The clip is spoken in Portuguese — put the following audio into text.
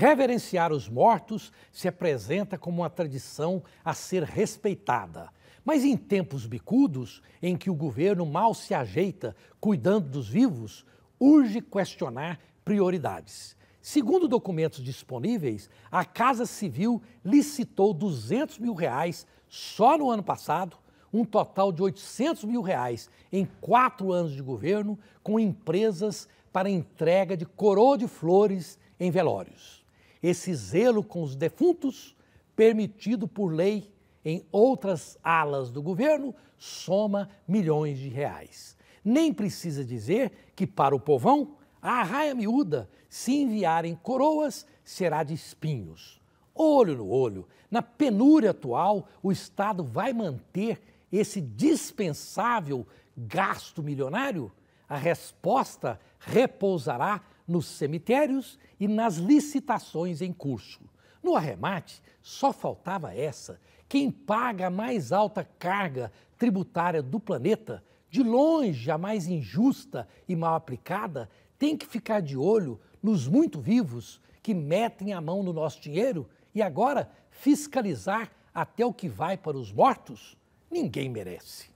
Reverenciar os mortos se apresenta como uma tradição a ser respeitada. Mas em tempos bicudos, em que o governo mal se ajeita cuidando dos vivos, urge questionar prioridades. Segundo documentos disponíveis, a Casa Civil licitou 200 mil reais só no ano passado, um total de 800 mil reais em quatro anos de governo, com empresas para entrega de coroa de flores em velórios esse zelo com os defuntos, permitido por lei em outras alas do governo, soma milhões de reais. Nem precisa dizer que, para o povão, a arraia miúda, se enviarem coroas, será de espinhos. Olho no olho, na penúria atual, o Estado vai manter esse dispensável gasto milionário? A resposta repousará nos cemitérios e nas licitações em curso. No arremate, só faltava essa. Quem paga a mais alta carga tributária do planeta, de longe a mais injusta e mal aplicada, tem que ficar de olho nos muito vivos que metem a mão no nosso dinheiro e agora fiscalizar até o que vai para os mortos? Ninguém merece.